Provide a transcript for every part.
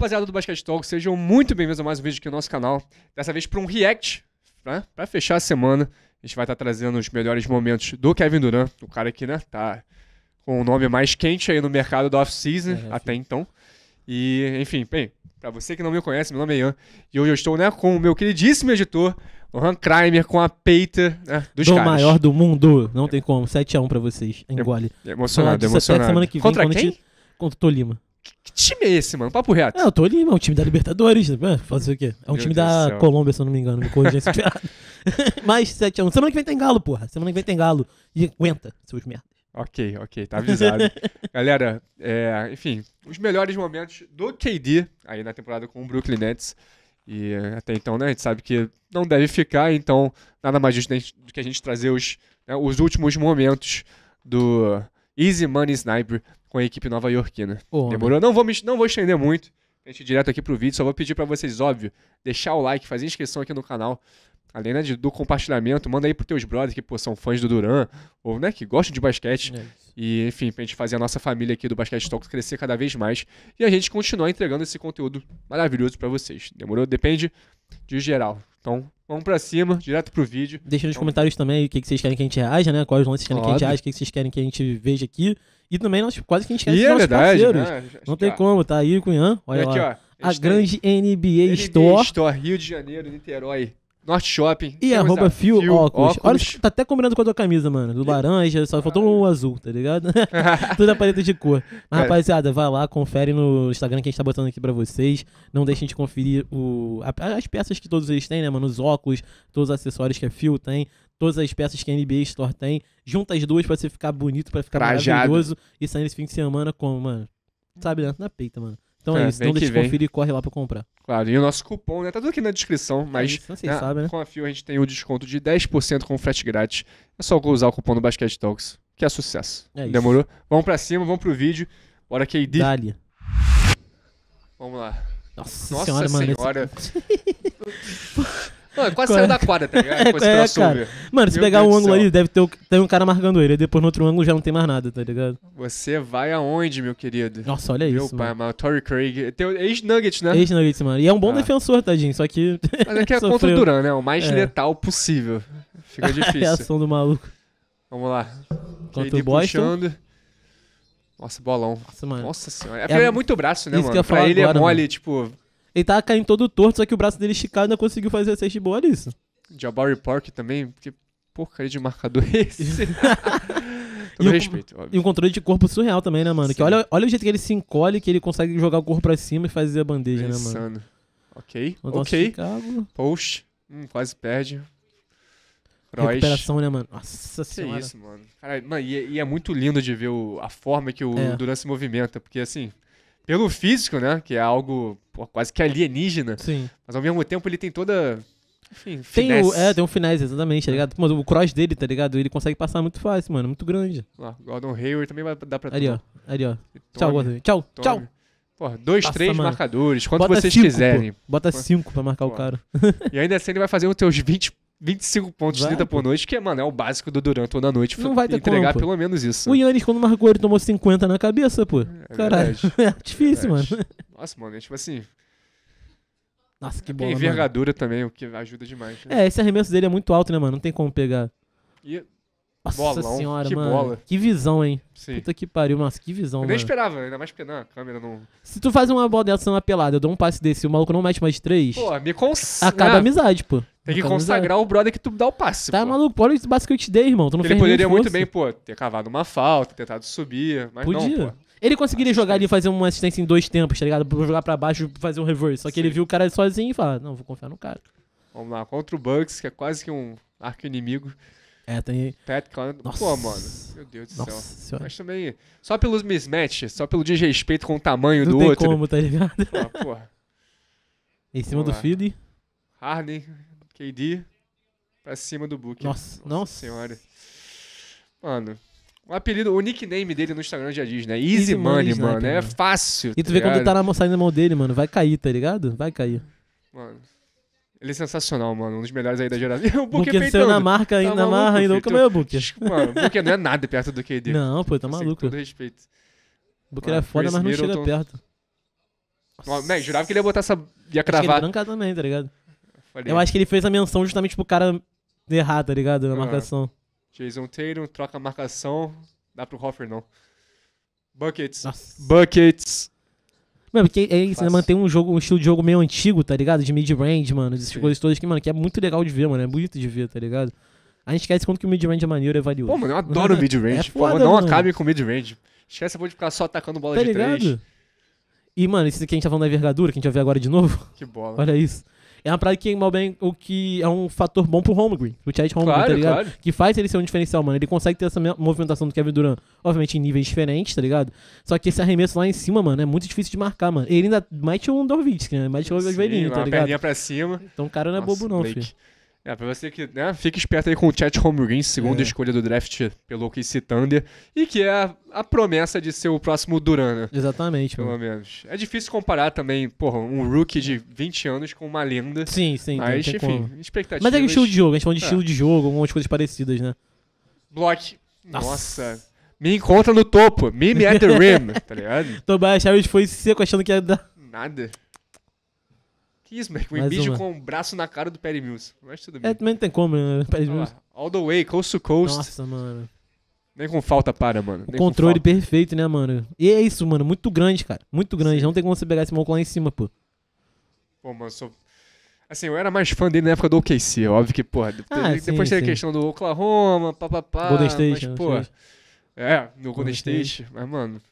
rapaziada do Basket Talk, sejam muito bem-vindos a mais um vídeo aqui no nosso canal. Dessa vez para um react, né? Para fechar a semana, a gente vai estar tá trazendo os melhores momentos do Kevin Durant, o cara que, né, tá com o nome mais quente aí no mercado da off-season é, até então. E, enfim, bem, para você que não me conhece, meu nome é Ian e hoje eu estou, né, com o meu queridíssimo editor, o Han Kramer com a peita né, dos do caras. maior do mundo, não tem como, 7x1 para vocês, engole. É, emocionado, emocionado. Semana que vem, Contra quem? Gente... Contra o Tolima. Que, time é esse, mano? Papo reto. É, o Tolima, é um time da Libertadores. Né? Fazer o quê? É um Meu time Deus da Colômbia, se eu não me engano. Me corrigir se Mas 7x1. Semana que vem tem galo, porra. Semana que vem tem galo. E aguenta, seus merda. Ok, ok, tá avisado. Galera, é, enfim, os melhores momentos do KD aí na temporada com o Brooklyn Nets. E até então, né, a gente sabe que não deve ficar, então nada mais justo do que a gente trazer os, né, os últimos momentos do Easy Money Sniper com a equipe nova-iorquina. Né? Demorou? Não vou, me, não vou estender muito. A gente direto aqui pro vídeo. Só vou pedir para vocês, óbvio, deixar o like, fazer inscrição aqui no canal. Além né, de, do compartilhamento, manda aí pros teus brothers que pô, são fãs do Duran, ou né, que gostam de basquete. É e, enfim, pra gente fazer a nossa família aqui do Basquete Talks crescer cada vez mais. E a gente continuar entregando esse conteúdo maravilhoso para vocês. Demorou? Depende de geral. Então, vamos pra cima, direto pro vídeo. Deixa nos então... comentários também o que, vocês querem que a gente reaja, né? Quais lances querem que a gente reaja, o que, vocês querem que a gente veja aqui. E também nós, quase que a gente quer e é nossos verdade, parceiros. Né? Não tá. tem como, tá aí o Cunhã. Olha e aqui, lá. Ó, a, grande NBA, NBA Store. Store, Rio de Janeiro, Niterói. Norte Shopping. E arroba Fio Óculos. Olha, tá até combinando com a tua camisa, mano. Do laranja, só faltou o um azul, tá ligado? Tudo a é paleta de cor. Mas, rapaziada, vai lá, confere no Instagram que a gente tá botando aqui pra vocês. Não deixem de conferir o, as peças que todos eles têm, né, mano? Os óculos, todos os acessórios que a Fio tem todas as peças que a NBA Store tem. Junta as duas pra você ficar bonito, pra ficar Trajado. maravilhoso. E sair esse fim de semana como, mano? Sabe, né? na peita, mano. Então é, é isso, não deixa de conferir e corre lá pra comprar. Claro, e o nosso cupom, né? Tá tudo aqui na descrição, é mas é isso, assim, né, sabem, né? com a Fio a gente tem o um desconto de 10% com frete grátis. É só usar o cupom do Basket Talks, que é sucesso. É isso. Demorou? Vamos pra cima, vamos pro vídeo. Bora, KD. Dali. Vamos lá. Nossa, Nossa senhora, senhora, mano. Senhora. Não, é quase saiu da quadra, tá ligado? é, cara. Mano, se pegar Deus um ângulo ali, deve ter tem um cara marcando ele. E depois no outro ângulo já não tem mais nada, tá ligado? Você vai aonde, meu querido? Nossa, olha meu isso. Meu pai, mano. Torrey Craig. ex-Nuggets, né? Ex-Nuggets, mano. E é um bom ah. defensor, tadinho. Só que. Mas é que é contra o Duran, né? O mais é. letal possível. Fica difícil. a reação do maluco. Vamos lá. Contra KD o Boston. Puxando. Nossa, bolão. Nossa, mano. Nossa senhora. É, é, é muito braço, né, mano? Pra ele é agora, é mole, mano. tipo, ele tava caindo todo torto, só que o braço dele esticado ainda conseguiu fazer a cesta boa nisso. Jabari Park também, porque porcaria de marcador é esse? e respeito, E um controle de corpo surreal também, né, mano? Que olha, olha o jeito que ele se encolhe, que ele consegue jogar o corpo pra cima e fazer a bandeja, né, mano? Ok, ok. Chicago. Post, hum, quase perde. Cross. Recuperação, né, mano? Nossa que senhora. É isso, mano. Caralho, mano, e, é, e, é muito lindo de ver o, a forma que o é. Durant se movimenta, porque assim pelo físico, né? Que é algo pô, quase que alienígena. Sim. Mas ao mesmo tempo ele tem toda. Enfim, tem o, é, tem um finesse, exatamente, tá ligado? Mas o cross dele, tá ligado? Ele consegue passar muito fácil, mano. Muito grande. Ó, Gordon Hayward também vai dar pra tudo. Ali, ó. Ali, ó. Tchau, Gordon. Tchau, Tome. tchau. Pô, dois, Passa, três mano. marcadores, quanto Bota vocês cinco, quiserem. Pô. Bota pô. cinco pra marcar o cara. E ainda assim ele vai fazer os teus 20 25 pontos, de 30 por noite, que é, mano, é o básico do Durant toda noite. Não vai ter entregar como, pelo menos isso. O Yannis, quando marcou, ele tomou 50 na cabeça, pô. É, é Caralho. É difícil, é mano. Nossa, mano, é tipo assim. Nossa, que é bola. Tem envergadura mano. também, o que ajuda demais. Né? É, esse arremesso dele é muito alto, né, mano? Não tem como pegar. E... Nossa Bolão, senhora, que mano. Bola. Que visão, hein? Sim. Puta que pariu, nossa, que visão, Eu nem esperava, ainda mais porque não, né, a câmera não. Se tu faz uma bola dessa numa pelada, eu dou um passe desse e o maluco não mete mais três. Pô, me cons... Acaba ah. a amizade, pô. Tem que consagrar o brother que tu dá o passe. Tá pô. maluco? Olha o passe que eu te dei, irmão. Tu não Ele fez poderia muito bem, pô, ter cavado uma falta, tentado subir, mas Podia. não, pô. Ele conseguiria jogar ali e fazer uma assistência em dois tempos, tá ligado? Jogar pra baixo e fazer um reverse. Só que Sim. ele viu o cara sozinho e fala, não, vou confiar no cara. Vamos lá, contra o Bucks, que é quase que um arco-inimigo. É, tem. Pat Clan. Nossa. Pô, mano. Meu Deus do Nossa céu. Senhora. Mas também. Só pelos mismatch, só pelo desrespeito com o tamanho não do tem outro. como, tá ligado? Ah, porra. Em cima Vamos do lá. Philly. Harden KD pra cima do Book. Nossa, nossa, nossa. senhora. Mano, o apelido, o nickname dele no Instagram já diz, né? Easy, Easy Money, mano. É fácil. E tu tá vê ligado? quando tá na moçada na mão dele, mano. Vai cair, tá ligado? Vai cair. Mano. Ele é sensacional, mano. Um dos melhores aí da geração. o Booker Booker é na marca tá ainda, na marra ainda. Como é o Booker? Mano, o Booker não é nada perto do KD. Não, pô, tá assim, maluco. Com todo respeito. O Booker é mano, é foda, Chris mas não Middleton. chega perto. Mano, né, jurava que ele ia botar essa... Ia cravar. Acho que ele é também, tá ligado? Falei. Eu acho que ele fez a menção justamente pro cara errar, tá ligado? Na marcação. Jason Tatum troca a marcação. Dá pro Hoffer, não. Buckets. Nossa. Buckets. Mano, porque é isso, né? Mantém um, jogo, um estilo de jogo meio antigo, tá ligado? De mid-range, mano. Essas Sim. coisas todas que, mano, que é muito legal de ver, mano. É bonito de ver, tá ligado? A gente esquece quanto que o mid-range é maneiro e é valioso. Pô, mano, eu adoro o mid-range. É foda, não mano. acabe com o mid-range. Esquece a de ficar só atacando bola tá de ligado? três. E, mano, isso que a gente tá falando da envergadura, que a gente vai ver agora de novo. Que bola. Olha isso é uma parada que é mal bem o que é um fator bom pro home green, pro Chad Holmgren, tá claro, tá ligado? Claro. Que faz ele ser um diferencial, mano. Ele consegue ter essa movimentação do Kevin Durant, obviamente em níveis diferentes, tá ligado? Só que esse arremesso lá em cima, mano, é muito difícil de marcar, mano. Ele ainda mete um Dorvitsky, né? Mete o velhinho, tá ligado? Uma perninha pra cima. Então o cara não é Nossa, bobo não, Blake. filho. É, pra você que, né, fique esperto aí com o Chet Holmgren, segunda é. escolha do draft pelo OKC Thunder, e que é a, a promessa de ser o próximo Duran, né? Exatamente. Pelo mano. menos. É difícil comparar também, porra, um rookie de 20 anos com uma lenda. Sim, sim. Mas, enfim, como. expectativas... Mas é um estilo de jogo, a gente fala de é. estilo de jogo, algumas coisas parecidas, né? Block. Nossa. Nossa. Me encontra no topo. Me, me at the rim, tá ligado? Tobias Harris foi seco achando que ia dar... Nada quis, Mac. O Embiid com o um braço na cara do Perry Mills. Mas tudo é, bem. É, também não tem como, né? Perry Mills. All the way, coast to coast. Nossa, mano. Nem com falta para, mano. O controle perfeito, né, mano? E é isso, mano. Muito grande, cara. Muito grande. Sim. Não tem como você pegar esse maluco lá em cima, pô. Pô, mano, sou... Assim, eu era mais fã dele na época do OKC. É óbvio que, porra, ah, depois sim, teve a questão do Oklahoma, papapá. Golden State, mas, pô. É, no Golden State. Mas, mano.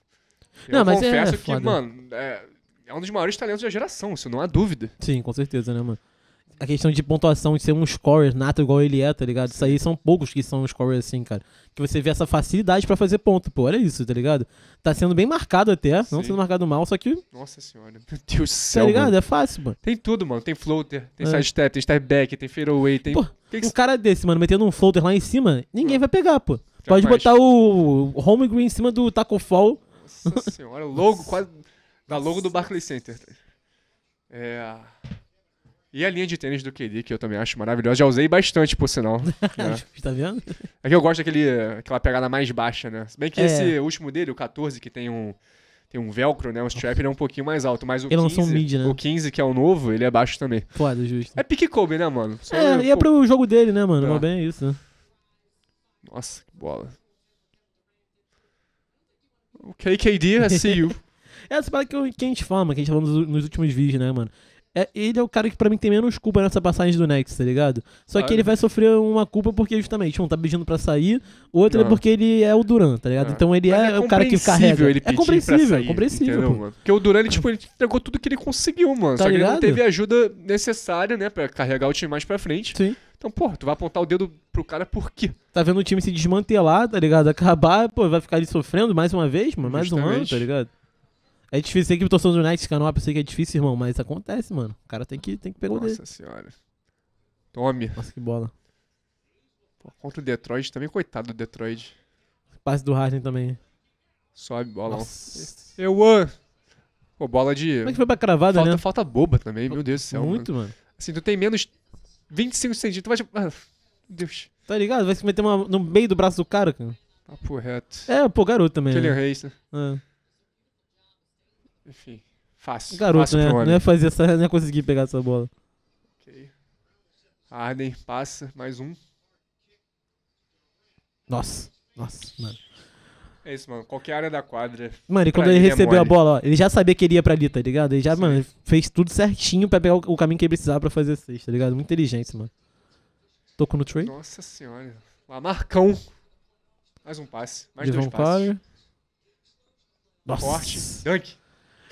Eu não, mas é confesso é, que, mano, é, é um dos maiores talentos da geração, isso não há dúvida. Sim, com certeza, né, mano? A questão de pontuação, de ser um scorer nato igual ele é, tá ligado? Sim. Isso aí são poucos que são scorers assim, cara. Que você vê essa facilidade para fazer ponto, pô. Olha isso, tá ligado? Tá sendo bem marcado até, Sim. não sendo marcado mal, só que. Nossa senhora, meu Deus do tá céu. Tá ligado? Mano. É fácil, mano. Tem tudo, mano. Tem floater, tem é. step, tem step back, tem fairway. tem. Pô, tem... um cara desse, mano, metendo um floater lá em cima, ninguém vai pegar, pô. Pode botar o home green em cima do taco fall. Nossa senhora, logo, quase. Da logo do Barclays Center. É. E a linha de tênis do Kd que eu também acho maravilhosa. Já usei bastante, por sinal. né? tá vendo? É que eu gosto daquele, aquela pegada mais baixa, né? Se bem que é. esse último dele, o 14, que tem um, tem um velcro, né? Um strap, ele é um pouquinho mais alto. Mas o ele 15, é um mid, né? o 15, que é o novo, ele é baixo também. Foda, justo. É pique Kobe, né, mano? Só é, é, e é pro jogo dele, né, mano? É. Mas bem é isso, né? Nossa, que bola. Ok, KD, I see you. Essa é parada que, eu, que a gente fala, mano, que a gente tá falou nos, nos últimos vídeos, né, mano? É, ele é o cara que pra mim tem menos culpa nessa passagem do Nex, tá ligado? Só que ah, ele vai sofrer uma culpa porque justamente um tá pedindo pra sair, outro não. é ah. porque ele é o Duran, tá ligado? Ah. então ele é, é o cara que carrega. Ele é compreensível, sair, compreensível. Mano? Porque o Duran, ele, tipo, ele entregou tudo que ele conseguiu, mano. Tá Só que ele não teve ajuda necessária, né, pra carregar o time mais pra frente. Sim. Então, pô, tu vai apontar o dedo pro cara por quê? Tá vendo o time se desmantelar, tá ligado? Acabar, pô, vai ficar ali sofrendo mais uma vez, mano, mais Justamente. um ano, tá ligado? É difícil, tem que torcer do United, eu sei que é difícil, irmão, mas acontece, mano. O cara tem que, tem que pegar Nossa o dele. Nossa senhora. Tome. Nossa, que bola. Pô, contra o Detroit também, coitado do Detroit. Passe do Harden também. Sobe, bolão. Eu amo. Pô, bola de. Como é que foi pra cravada, falta, né? Falta boba também, meu Deus do céu. Muito, mano. mano. Assim, tu tem menos 25 centímetros, tu vai. Ah, Deus. Tá ligado? Vai se meter uma, no meio do braço do cara, cara. Papo reto. É, pô, garoto também. Killer né? né? É. Enfim, fácil. Garoto, fácil né? Não ia fazer essa, não ia conseguir pegar essa bola. Ok. Arden passa, mais um. Nossa, nossa, mano. É isso, mano. Qualquer área da quadra. Mano, e quando ele é recebeu é a bola, ó, ele já sabia que ele ia pra ali, tá ligado? Ele já, Sim. mano, fez tudo certinho pra pegar o, caminho que ele precisava pra fazer sexta, tá ligado? Muito inteligente, mano. Tocou no Trey? Nossa senhora. Lá, Marcão. Mais um passe. Mais Devon dois passes. Nossa. Forte. Dunk.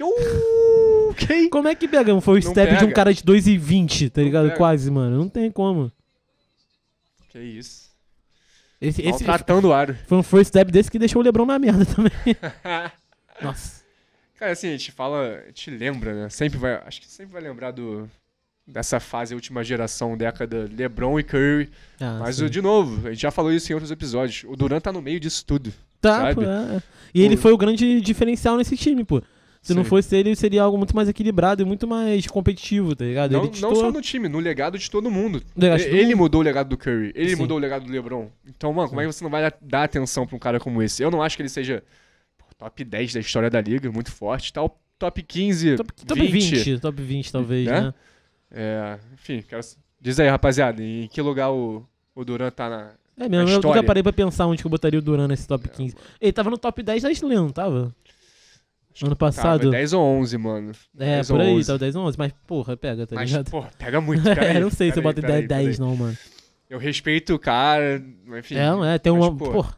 Okay. Como é que pega? Foi o não step pega. de um cara de 2,20, tá ligado? Quase, mano. Não tem como. Que isso. Esse, esse Maltratando o aro. Foi um first step desse que deixou o Lebron na merda também. Nossa. Cara, assim, a gente fala, a gente lembra, né? Sempre vai, acho que sempre vai lembrar do, dessa fase última geração, década, LeBron e Curry. Ah, Mas, sim. de novo, a gente já falou isso em outros episódios. O Durant tá no meio disso tudo. Tá, sabe? pô. É. E o... ele foi o grande diferencial nesse time, pô. Se Sim. não fosse ele, seria algo muito mais equilibrado e muito mais competitivo, tá ligado? Não, não só no time, no legado de todo mundo. Ele, todo ele mundo. mudou o legado do Curry, ele Sim. mudou o legado do LeBron. Então, mano, Sim. como é que você não vai dar atenção pra um cara como esse? Eu não acho que ele seja top 10 da história da liga, muito forte, tal. Top 15, top, top 20. 20. Top 20, talvez, né? né? É, enfim, quero... diz aí, rapaziada, em que lugar o, o Duran tá na, é mesmo, eu nunca parei pra pensar onde que eu botaria o Duran nesse top 15. É, ele tava no top 10 da não tava? Acho ano passado. Tava 10 ou 11, mano. É, por aí, 11. tava 10 ou 11. Mas, porra, pega, tá mas, Porra, pega muito, cara. é, não sei se eu boto 10, 10 não, mano. Eu respeito o cara, enfim. É, não é, tem um. Porra. porra.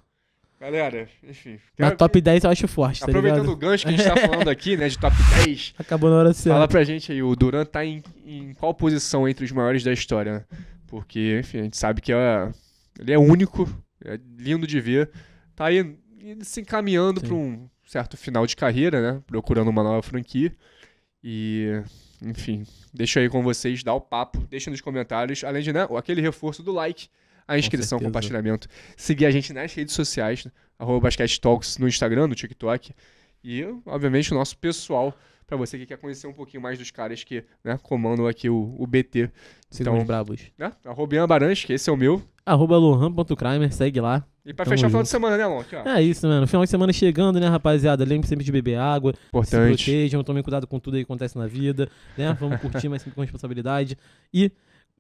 Galera, enfim. Na top 10 eu acho forte, tá Aproveitando ligado? o gancho que a gente tá falando aqui, né, de top 10. Acabou na hora certa. Fala pra gente aí, o Duran tá em, em, qual posição entre os maiores da história? Porque, enfim, a gente sabe que é, ele é único, é lindo de ver. Tá aí se encaminhando Sim. pra um certo final de carreira, né? Procurando uma nova franquia. E, enfim, deixa aí com vocês, dá o papo, deixa nos comentários, além de, né, aquele reforço do like, a inscrição, compartilhamento, seguir a gente nas redes sociais, né? arroba Basquete Talks no Instagram, no TikTok, e, obviamente, o nosso pessoal para você que quer conhecer um pouquinho mais dos caras que né, comandam aqui o, o BT. Sigam então, os bravos. Né? Arroba Ian que esse é o meu. Arroba Lohan.crimer, segue lá. E pra Tamo fechar o final de semana, né, Lonk? É isso, mano. Final de semana chegando, né, rapaziada? Lembre sempre de beber água. Importante. Se protejam, tomem cuidado com tudo aí que acontece na vida, né? Vamos curtir, mas sempre com responsabilidade. E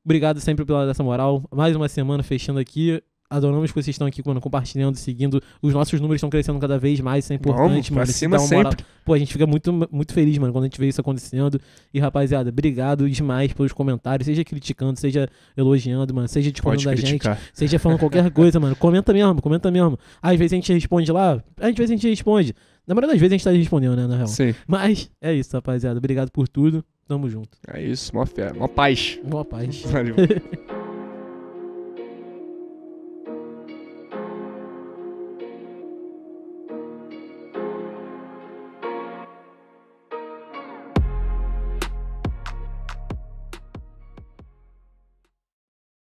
obrigado sempre pela dessa moral. Mais uma semana fechando aqui. Adoramos que vocês estão aqui mano, compartilhando, seguindo. Os nossos números estão crescendo cada vez mais, isso é importante, Vamos, mano. Isso dá uma Pô, a gente fica muito, muito feliz, mano, quando a gente vê isso acontecendo. E, rapaziada, obrigado demais pelos comentários, seja criticando, seja elogiando, mano, seja discordando da criticar. gente, seja falando qualquer coisa, mano. Comenta mesmo, comenta mesmo. Às vezes a gente responde lá, às vezes a gente responde. Na maioria das vezes a gente tá respondendo, né, na real. Sim. Mas é isso, rapaziada. Obrigado por tudo. Tamo junto. É isso, mó fé, mó paz. Mó paz. Valeu.